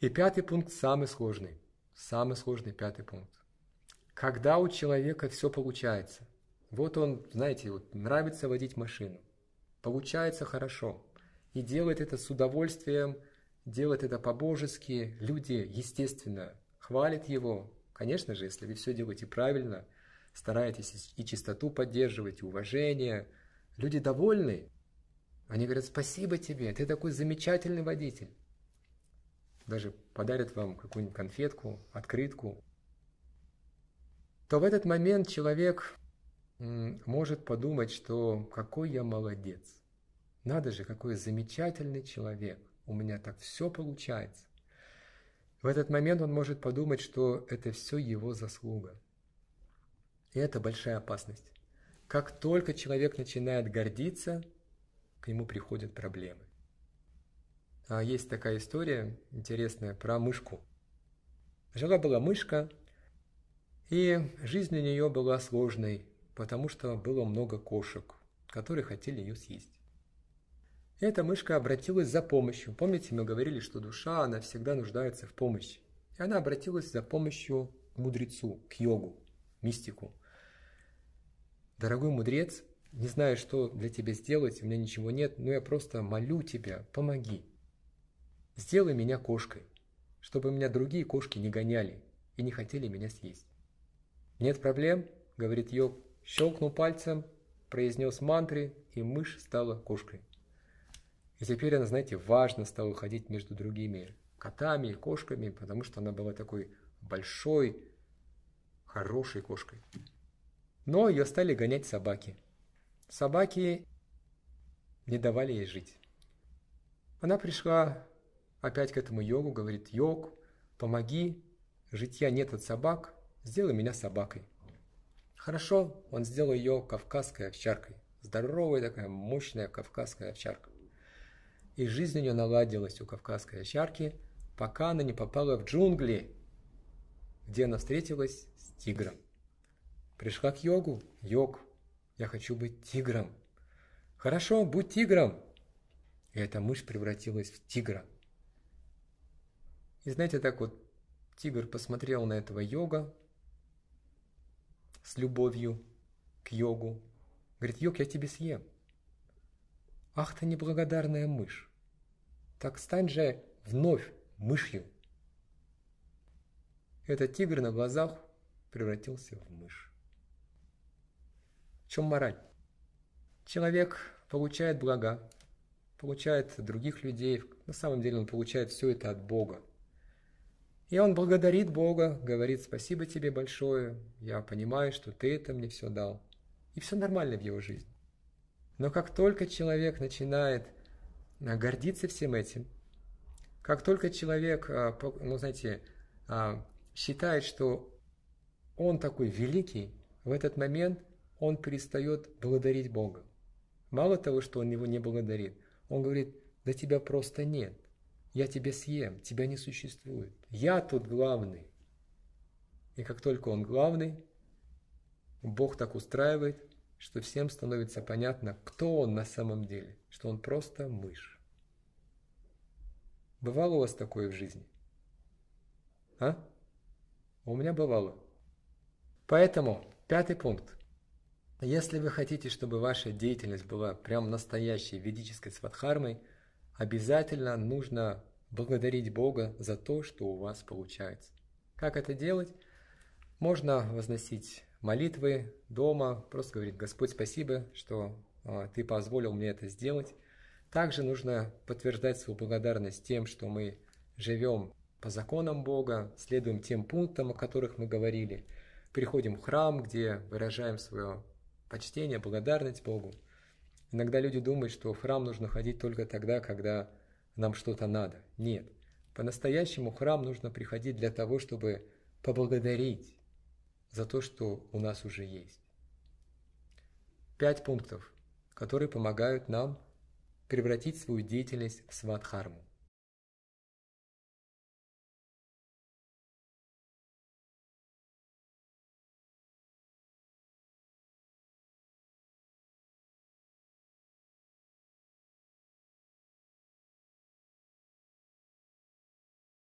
И пятый пункт самый сложный. Самый сложный пятый пункт. Когда у человека все получается. Вот он, знаете, вот нравится водить машину. Получается хорошо. И делает это с удовольствием, делает это по-божески. Люди, естественно, хвалят его. Конечно же, если вы все делаете правильно, стараетесь и чистоту поддерживать, и уважение, люди довольны. Они говорят, спасибо тебе, ты такой замечательный водитель даже подарят вам какую-нибудь конфетку, открытку, то в этот момент человек может подумать, что какой я молодец. Надо же, какой замечательный человек. У меня так все получается. В этот момент он может подумать, что это все его заслуга. И это большая опасность. Как только человек начинает гордиться, к нему приходят проблемы. А, есть такая история интересная про мышку. Жила была мышка, и жизнь у нее была сложной, потому что было много кошек, которые хотели ее съесть. Эта мышка обратилась за помощью. Помните, мы говорили, что душа, она всегда нуждается в помощи. И она обратилась за помощью к мудрецу, к йогу, мистику. Дорогой мудрец, не знаю, что для тебя сделать, у меня ничего нет, но я просто молю тебя, помоги. Сделай меня кошкой, чтобы меня другие кошки не гоняли и не хотели меня съесть. Нет проблем, говорит Йоб, щелкнул пальцем, произнес мантры, и мышь стала кошкой. И теперь она, знаете, важно стала ходить между другими котами и кошками, потому что она была такой большой, хорошей кошкой. Но ее стали гонять собаки. Собаки не давали ей жить. Она пришла Опять к этому йогу говорит, йог, помоги, житья нет от собак, сделай меня собакой. Хорошо, он сделал ее кавказской овчаркой. Здоровая такая, мощная кавказская овчарка. И жизнь у нее наладилась у кавказской овчарки, пока она не попала в джунгли, где она встретилась с тигром. Пришла к йогу. Йог, я хочу быть тигром. Хорошо, будь тигром. И эта мышь превратилась в тигра – и знаете, так вот, тигр посмотрел на этого йога с любовью к йогу. Говорит, йог, я тебе съем. Ах ты неблагодарная мышь, так стань же вновь мышью. Этот тигр на глазах превратился в мышь. В чем мораль? Человек получает блага, получает других людей, на самом деле он получает все это от Бога – и он благодарит Бога, говорит, спасибо тебе большое, я понимаю, что ты это мне все дал. И все нормально в его жизни. Но как только человек начинает а, гордиться всем этим, как только человек, а, ну знаете, а, считает, что он такой великий, в этот момент он перестает благодарить Бога. Мало того, что он его не благодарит, он говорит, да тебя просто нет. Я тебя съем, тебя не существует. Я тут главный. И как только он главный, Бог так устраивает, что всем становится понятно, кто он на самом деле, что он просто мышь. Бывало у вас такое в жизни? А? У меня бывало. Поэтому, пятый пункт. Если вы хотите, чтобы ваша деятельность была прям настоящей ведической свадхармой – обязательно нужно благодарить Бога за то, что у вас получается. Как это делать? Можно возносить молитвы дома, просто говорить «Господь, спасибо, что а, Ты позволил мне это сделать». Также нужно подтверждать свою благодарность тем, что мы живем по законам Бога, следуем тем пунктам, о которых мы говорили, приходим в храм, где выражаем свое почтение, благодарность Богу. Иногда люди думают, что в храм нужно ходить только тогда, когда нам что-то надо. Нет. По-настоящему храм нужно приходить для того, чтобы поблагодарить за то, что у нас уже есть. Пять пунктов, которые помогают нам превратить свою деятельность в свадхарму.